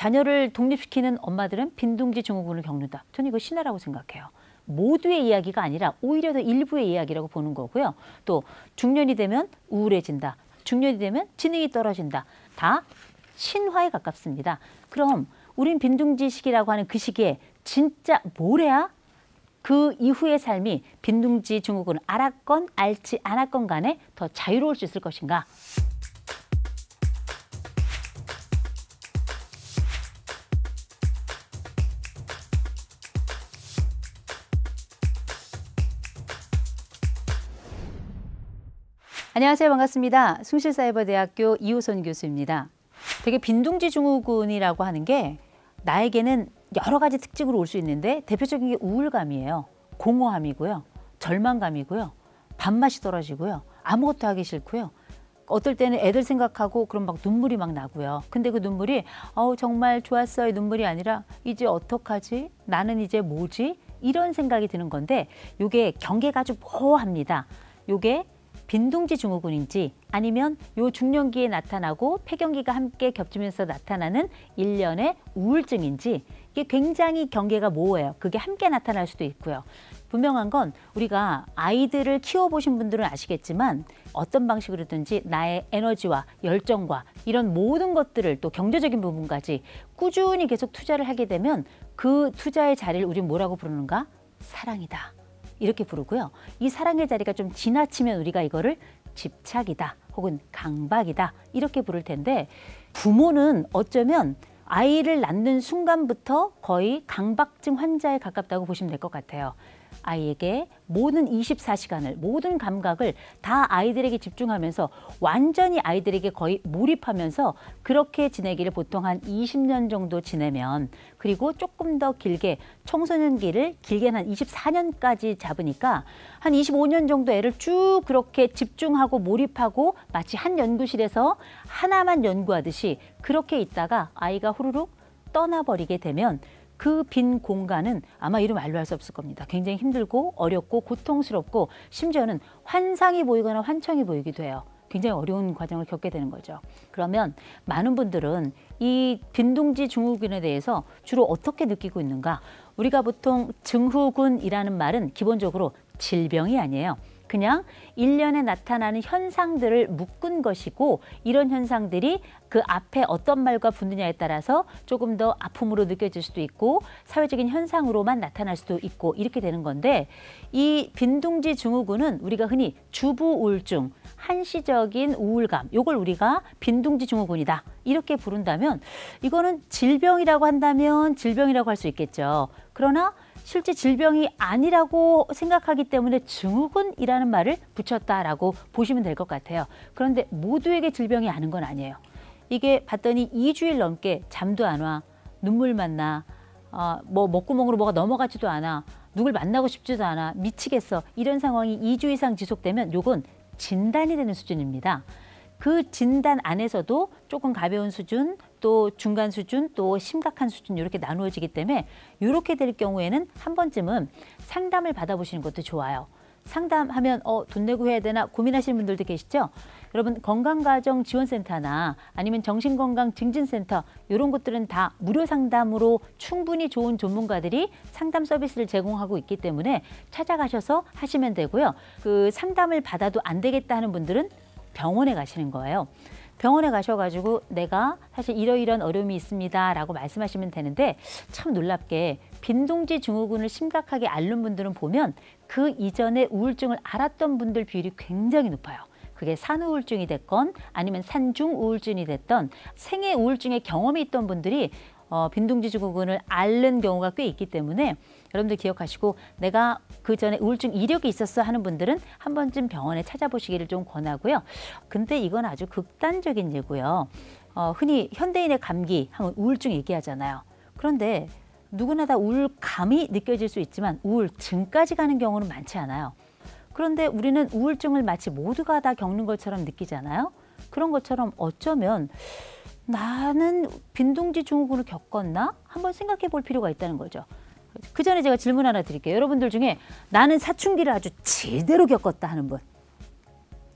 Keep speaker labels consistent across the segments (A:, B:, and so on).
A: 자녀를 독립시키는 엄마들은 빈둥지 증후군을 겪는다. 저는 이거 신화라고 생각해요. 모두의 이야기가 아니라 오히려 더 일부의 이야기라고 보는 거고요. 또 중년이 되면 우울해진다. 중년이 되면 지능이 떨어진다. 다 신화에 가깝습니다. 그럼 우린 빈둥지 시기라고 하는 그 시기에 진짜 뭘 해야 그 이후의 삶이 빈둥지 증후군 알았건 알지 않았건 간에 더 자유로울 수 있을 것인가? 안녕하세요. 반갑습니다. 숭실사이버대학교 이호선 교수입니다. 되게 빈둥지 증후군이라고 하는 게 나에게는 여러 가지 특징으로 올 수 있는데 대표적인 게 우울감이에요. 공허함이고요. 절망감이고요. 밥맛이 떨어지고요. 아무것도 하기 싫고요. 어떨 때는 애들 생각하고 그럼 막 눈물이 막 나고요. 근데 그 눈물이 어우 정말 좋았어 요 눈물이 아니라 이제 어떡하지? 나는 이제 뭐지? 이런 생각이 드는 건데 요게 경계가 아주 보호합니다 요게 빈둥지 증후군인지 아니면 요 중년기에 나타나고 폐경기가 함께 겹치면서 나타나는 일련의 우울증인지 이게 굉장히 경계가 모호해요. 그게 함께 나타날 수도 있고요. 분명한 건 우리가 아이들을 키워보신 분들은 아시겠지만 어떤 방식으로든지 나의 에너지와 열정과 이런 모든 것들을 또 경제적인 부분까지 꾸준히 계속 투자를 하게 되면 그 투자의 자리를 우리 뭐라고 부르는가? 사랑이다. 이렇게 부르고요. 이 사랑의 자리가 좀 지나치면 우리가 이거를 집착이다 혹은 강박이다 이렇게 부를 텐데 부모는 어쩌면 아이를 낳는 순간부터 거의 강박증 환자에 가깝다고 보시면 될 것 같아요. 아이에게 모든 24시간을 모든 감각을 다 아이들에게 집중하면서 완전히 아이들에게 거의 몰입하면서 그렇게 지내기를 보통 한 20년 정도 지내면 그리고 조금 더 길게 청소년기를 길게는 한 24년까지 잡으니까 한 25년 정도 애를 쭉 그렇게 집중하고 몰입하고 마치 한 연구실에서 하나만 연구하듯이 그렇게 있다가 아이가 후루룩 떠나버리게 되면 그빈 공간은 아마 이름 알로 할 수 없을 겁니다. 굉장히 힘들고 어렵고 고통스럽고 심지어는 환상이 보이거나 환청이 보이기도 해요. 굉장히 어려운 과정을 겪게 되는 거죠. 그러면 많은 분들은 이 빈둥지 증후군에 대해서 주로 어떻게 느끼고 있는가? 우리가 보통 증후군이라는 말은 기본적으로 질병이 아니에요. 그냥 일련에 나타나는 현상들을 묶은 것이고 이런 현상들이 그 앞에 어떤 말과 붙느냐에 따라서 조금 더 아픔으로 느껴질 수도 있고 사회적인 현상으로만 나타날 수도 있고 이렇게 되는 건데 이 빈둥지 증후군은 우리가 흔히 주부 우울증, 한시적인 우울감 요걸 우리가 빈둥지 증후군이다 이렇게 부른다면 이거는 질병이라고 한다면 질병이라고 할 수 있겠죠. 그러나 실제 질병이 아니라고 생각하기 때문에 증후군이라는 말을 붙였다라고 보시면 될 것 같아요. 그런데 모두에게 질병이 아는 건 아니에요. 이게 봤더니 2주일 넘게 잠도 안 와, 눈물만 나, 어, 뭐 먹구멍으로 뭐가 넘어가지도 않아, 누굴 만나고 싶지도 않아, 미치겠어. 이런 상황이 2주 이상 지속되면 이건 진단이 되는 수준입니다. 그 진단 안에서도 조금 가벼운 수준, 또 중간 수준 또 심각한 수준 이렇게 나누어지기 때문에 이렇게 될 경우에는 한 번쯤은 상담을 받아보시는 것도 좋아요. 상담하면 어, 돈 내고 해야 되나 고민하시는 분들도 계시죠? 여러분 건강가정지원센터나 아니면 정신건강증진센터 이런 것들은 다 무료 상담으로 충분히 좋은 전문가들이 상담 서비스를 제공하고 있기 때문에 찾아가셔서 하시면 되고요. 그 상담을 받아도 안 되겠다 하는 분들은 병원에 가시는 거예요. 병원에 가셔가지고 내가 사실 이러이러한 어려움이 있습니다 라고 말씀하시면 되는데 참 놀랍게 빈둥지 증후군을 심각하게 앓는 분들은 보면 그 이전에 우울증을 알았던 분들 비율이 굉장히 높아요. 그게 산후우울증이 됐건 아니면 산중 우울증이 됐던 생애 우울증의 경험이 있던 분들이 어, 빈둥지 증후군을 앓는 경우가 꽤 있기 때문에 여러분들 기억하시고 내가 그 전에 우울증 이력이 있었어 하는 분들은 한 번쯤 병원에 찾아보시기를 좀 권하고요. 근데 이건 아주 극단적인 예고요. 어, 흔히 현대인의 감기 하면 우울증 얘기하잖아요. 그런데 누구나 다 우울감이 느껴질 수 있지만 우울증까지 가는 경우는 많지 않아요. 그런데 우리는 우울증을 마치 모두가 다 겪는 것처럼 느끼잖아요. 그런 것처럼 어쩌면 나는 빈둥지 증후군을 겪었나? 한번 생각해 볼 필요가 있다는 거죠. 그 전에 제가 질문 하나 드릴게요. 여러분들 중에 나는 사춘기를 아주 제대로 겪었다 하는 분.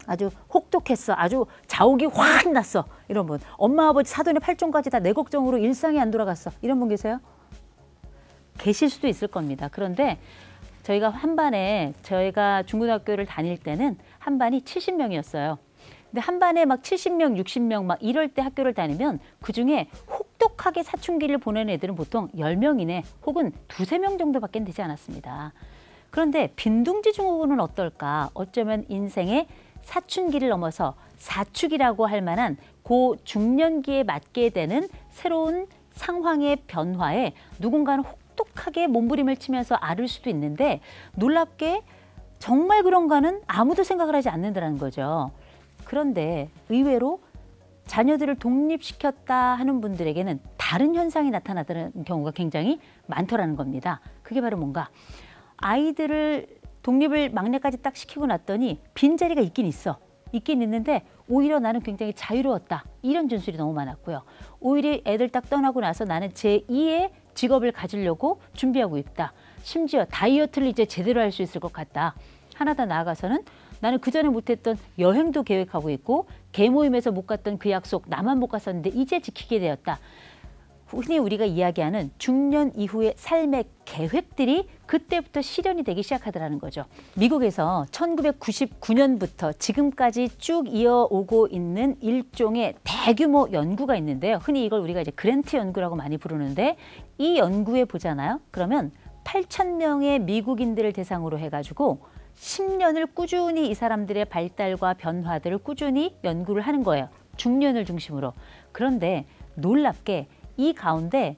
A: 아주 혹독했어. 아주 자욱이 확 났어. 이런 분. 엄마 아버지 사돈의 팔종까지 다 내 걱정으로 일상이 안 돌아갔어. 이런 분 계세요? 계실 수도 있을 겁니다. 그런데 저희가 한 반에 저희가 중고등학교를 다닐 때는 한 반이 70명이었어요. 근데 한 반에 막 70명, 60명 막 이럴 때 학교를 다니면 그중에 혹 혹독하게 사춘기를 보내는 애들은 보통 1 0명 이내 혹은 2, 3명 정도밖에 되지 않았습니다. 그런데 빈둥지 증후군은 어떨까? 어쩌면 인생의 사춘기를 넘어서 사축이라고 할 만한 고중년기에 맞게 되는 새로운 상황의 변화에 누군가는 혹독하게 몸부림을 치면서 앓을 수도 있는데 놀랍게 정말 그런가는 아무도 생각을 하지 않는다는 거죠. 그런데 의외로 자녀들을 독립시켰다 하는 분들에게는 다른 현상이 나타나는 경우가 굉장히 많더라는 겁니다. 그게 바로 뭔가 아이들을 독립을 막내까지 딱 시키고 났더니 빈자리가 있긴 있어. 있긴 있는데 오히려 나는 굉장히 자유로웠다. 이런 진술이 너무 많았고요. 오히려 애들 딱 떠나고 나서 나는 제2의 직업을 가지려고 준비하고 있다. 심지어 다이어트를 이제 제대로 할 수 있을 것 같다. 하나 더 나아가서는 나는 그전에 못했던 여행도 계획하고 있고 개모임에서 못 갔던 그 약속 나만 못 갔었는데 이제 지키게 되었다. 흔히 우리가 이야기하는 중년 이후의 삶의 계획들이 그때부터 실현이 되기 시작하더라는 거죠. 미국에서 1999년부터 지금까지 쭉 이어오고 있는 일종의 대규모 연구가 있는데요. 흔히 이걸 우리가 이제 그랜트 연구라고 많이 부르는데 이 연구에 보잖아요. 그러면 8 0 0 0 명의 미국인들을 대상으로 해가지고 1 0년을 꾸준히 이 사람들의 발달과 변화들을 꾸준히 연구를 하는 거예요. 중년을 중심으로. 그런데 놀랍게 이 가운데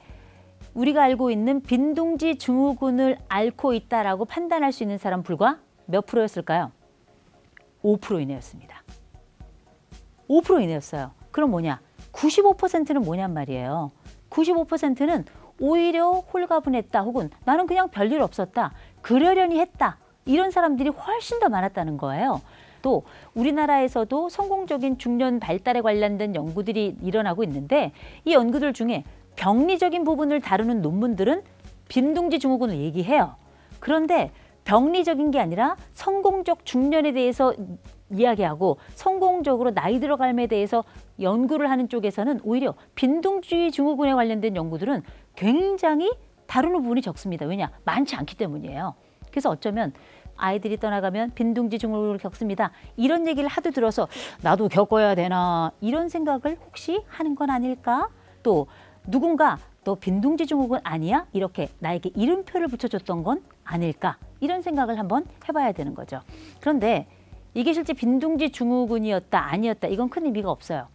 A: 우리가 알고 있는 빈둥지 증후군을 앓고 있다라고 판단할 수 있는 사람 불과 몇 프로였을까요? 5% 이내였습니다. 5% 이내였어요. 그럼 뭐냐? 95%는 뭐냔 말이에요. 95%는 오히려 홀가분했다 혹은 나는 그냥 별일 없었다. 그러려니 했다. 이런 사람들이 훨씬 더 많았다는 거예요. 또 우리나라에서도 성공적인 중년 발달에 관련된 연구들이 일어나고 있는데 이 연구들 중에 병리적인 부분을 다루는 논문들은 빈둥지 증후군을 얘기해요. 그런데 병리적인 게 아니라 성공적 중년에 대해서 이야기하고 성공적으로 나이 들어감에 대해서 연구를 하는 쪽에서는 오히려 빈둥지 증후군에 관련된 연구들은 굉장히 다루는 부분이 적습니다. 왜냐? 많지 않기 때문이에요. 그래서 어쩌면 아이들이 떠나가면 빈둥지 중후를 겪습니다. 이런 얘기를 하도 들어서 나도 겪어야 되나 이런 생각을 혹시 하는 건 아닐까? 또 누군가 너 빈둥지 중후군 아니야? 이렇게 나에게 이름표를 붙여줬던 건 아닐까? 이런 생각을 한번 해봐야 되는 거죠. 그런데 이게 실제 빈둥지 중후군이었다 아니었다 이건 큰 의미가 없어요.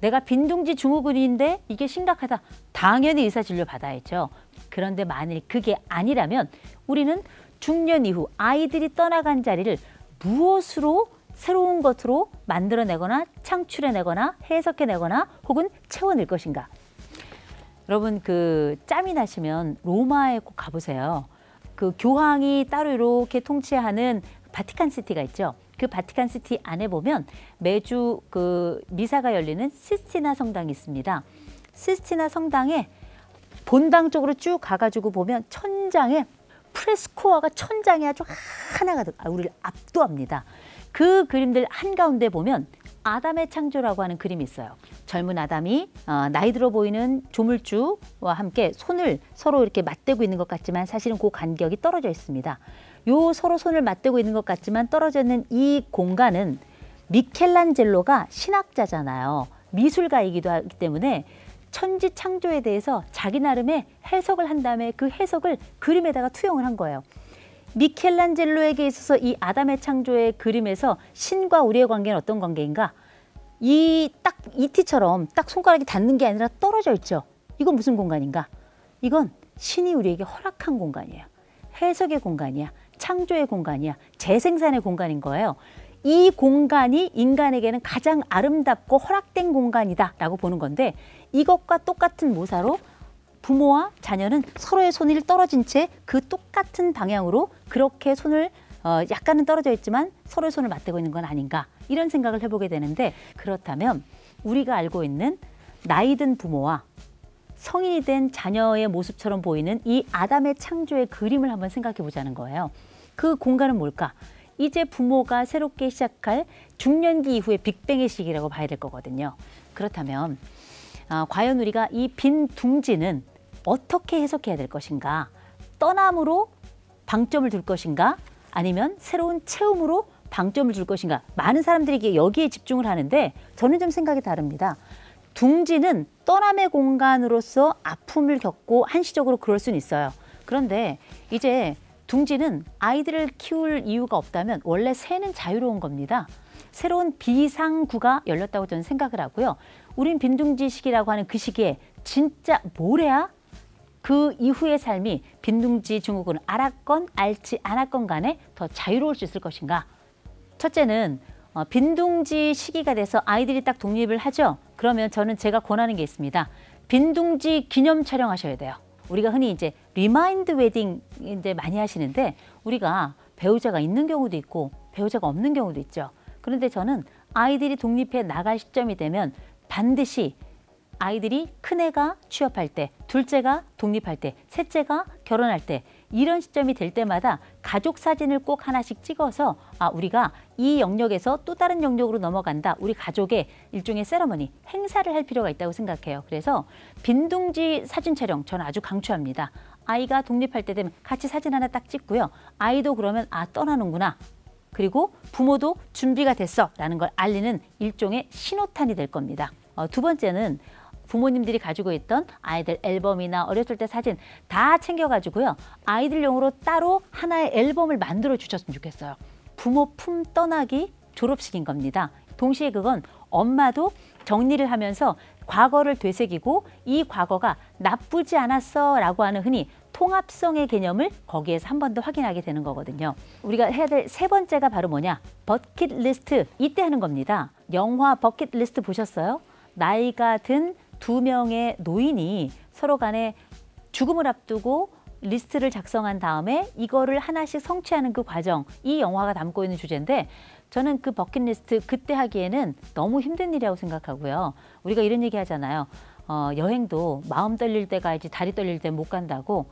A: 내가 빈둥지 중후군인데 이게 심각하다. 당연히 의사진료 받아야죠. 그런데 만일 그게 아니라면 우리는 중년 이후 아이들이 떠나간 자리를 무엇으로 새로운 것으로 만들어내거나 창출해내거나 해석해내거나 혹은 채워낼 것인가. 여러분 그 짬이 나시면 로마에 꼭 가보세요. 그 교황이 따로 이렇게 통치하는 바티칸 시티가 있죠. 그 바티칸 시티 안에 보면 매주 그 미사가 열리는 시스티나 성당이 있습니다. 시스티나 성당에 본당 쪽으로 쭉 가가지고 보면 천장에 프레스코어가 천장에 아주 하나가 아, 우리를 압도합니다. 그 그림들 한가운데 보면 아담의 창조라고 하는 그림이 있어요. 젊은 아담이 어, 나이 들어 보이는 조물주와 함께 손을 서로 이렇게 맞대고 있는 것 같지만 사실은 그 간격이 떨어져 있습니다. 요 서로 손을 맞대고 있는 것 같지만 떨어져 있는 이 공간은 미켈란젤로가 신학자잖아요. 미술가이기도 하기 때문에 천지 창조에 대해서 자기 나름의 해석을 한 다음에 그 해석을 그림에다가 투영을 한 거예요. 미켈란젤로에게 있어서 이 아담의 창조의 그림에서 신과 우리의 관계는 어떤 관계인가? 이 딱 이티처럼 딱 손가락이 닿는 게 아니라 떨어져 있죠. 이건 무슨 공간인가? 이건 신이 우리에게 허락한 공간이에요. 해석의 공간이야. 창조의 공간이야. 재생산의 공간인 거예요. 이 공간이 인간에게는 가장 아름답고 허락된 공간이다라고 보는 건데 이것과 똑같은 모사로 부모와 자녀는 서로의 손이 떨어진 채 그 똑같은 방향으로 그렇게 손을 어, 약간은 떨어져 있지만 서로의 손을 맞대고 있는 건 아닌가 이런 생각을 해보게 되는데 그렇다면 우리가 알고 있는 나이든 부모와 성인이 된 자녀의 모습처럼 보이는 이 아담의 창조의 그림을 한번 생각해 보자는 거예요. 그 공간은 뭘까? 이제 부모가 새롭게 시작할 중년기 이후의 빅뱅의 시기라고 봐야 될 거거든요. 그렇다면 아, 과연 우리가 이 빈 둥지는 어떻게 해석해야 될 것인가? 떠남으로 방점을 둘 것인가? 아니면 새로운 체험으로 방점을 줄 것인가? 많은 사람들이 여기에 집중을 하는데 저는 좀 생각이 다릅니다. 둥지는 떠남의 공간으로서 아픔을 겪고 한시적으로 그럴 수는 있어요. 그런데 이제 둥지는 아이들을 키울 이유가 없다면 원래 새는 자유로운 겁니다. 새로운 비상구가 열렸다고 저는 생각을 하고요. 우린 빈둥지 시기라고 하는 그 시기에 진짜 뭐래야 그 이후의 삶이 빈둥지 중국은 알았건 알지 않았건 간에 더 자유로울 수 있을 것인가. 첫째는 어, 빈둥지 시기가 돼서 아이들이 딱 독립을 하죠. 그러면 저는 제가 권하는 게 있습니다. 빈둥지 기념 촬영하셔야 돼요. 우리가 흔히 이제 리마인드 웨딩 이제 많이 하시는데 우리가 배우자가 있는 경우도 있고 배우자가 없는 경우도 있죠. 그런데 저는 아이들이 독립해 나갈 시점이 되면 반드시 아이들이 큰애가 취업할 때, 둘째가 독립할 때, 셋째가 결혼할 때 이런 시점이 될 때마다 가족 사진을 꼭 하나씩 찍어서 아 우리가 이 영역에서 또 다른 영역으로 넘어간다. 우리 가족의 일종의 세러머니, 행사를 할 필요가 있다고 생각해요. 그래서 빈둥지 사진 촬영 저는 아주 강추합니다. 아이가 독립할 때 되면 같이 사진 하나 딱 찍고요. 아이도 그러면 아 떠나는구나. 그리고 부모도 준비가 됐어 라는 걸 알리는 일종의 신호탄이 될 겁니다. 어, 두 번째는 부모님들이 가지고 있던 아이들 앨범이나 어렸을 때 사진 다 챙겨가지고요. 아이들용으로 따로 하나의 앨범을 만들어 주셨으면 좋겠어요. 부모 품 떠나기 졸업식인 겁니다. 동시에 그건 엄마도 정리를 하면서 과거를 되새기고 이 과거가 나쁘지 않았어 라고 하는 흔히 통합성의 개념을 거기에서 한 번 더 확인하게 되는 거거든요. 우리가 해야 될 세 번째가 바로 뭐냐? 버킷리스트. 이때 하는 겁니다. 영화 버킷리스트 보셨어요? 나이가 든두 명의 노인이 서로 간에 죽음을 앞두고 리스트를 작성한 다음에 이거를 하나씩 성취하는 그 과정 이 영화가 담고 있는 주제인데 저는 그 버킷리스트 그때 하기에는 너무 힘든 일이라고 생각하고요. 우리가 이런 얘기 하잖아요. 어, 여행도 마음 떨릴 때 가야지 다리 떨릴 때 못 간다고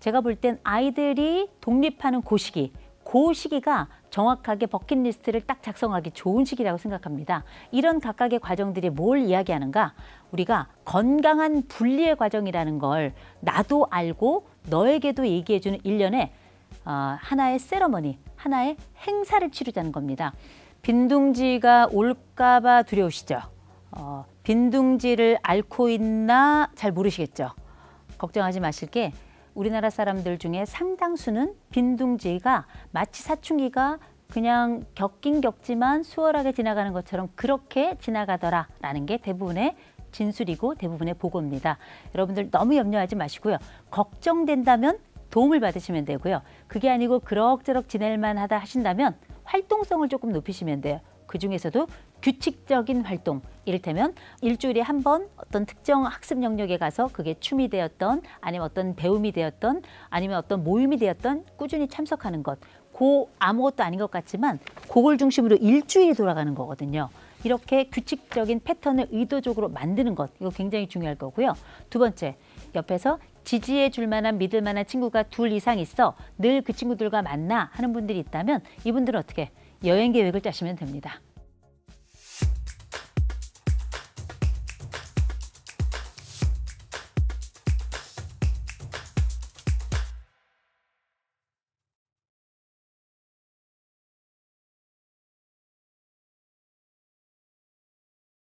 A: 제가 볼 땐 아이들이 독립하는 고시기 그 시기가 정확하게 버킷리스트를 딱 작성하기 좋은 시기라고 생각합니다. 이런 각각의 과정들이 뭘 이야기하는가? 우리가 건강한 분리의 과정이라는 걸 나도 알고 너에게도 얘기해주는 일련의 어, 하나의 세러머니, 하나의 행사를 치르자는 겁니다. 빈둥지가 올까 봐 두려우시죠? 어, 빈둥지를 앓고 있나 잘 모르시겠죠? 걱정하지 마실 게 우리나라 사람들 중에 상당수는 빈둥지가 마치 사춘기가 그냥 겪긴 겪지만 수월하게 지나가는 것처럼 그렇게 지나가더라라는 게 대부분의 진술이고 대부분의 보고입니다. 여러분들 너무 염려하지 마시고요. 걱정된다면 도움을 받으시면 되고요. 그게 아니고 그럭저럭 지낼만 하다 하신다면 활동성을 조금 높이시면 돼요. 그중에서도 규칙적인 활동 이를테면 일주일에 한 번 어떤 특정 학습 영역에 가서 그게 춤이 되었던 아니면 어떤 배움이 되었던 아니면 어떤 모임이 되었던 꾸준히 참석하는 것고 아무것도 아닌 것 같지만 그걸 중심으로 일주일이 돌아가는 거거든요. 이렇게 규칙적인 패턴을 의도적으로 만드는 것 이거 굉장히 중요할 거고요. 두 번째 옆에서 지지해 줄 만한 믿을 만한 친구가 둘 이상 있어 늘 그 친구들과 만나 하는 분들이 있다면 이분들은 어떻게 여행 계획을 짜시면 됩니다.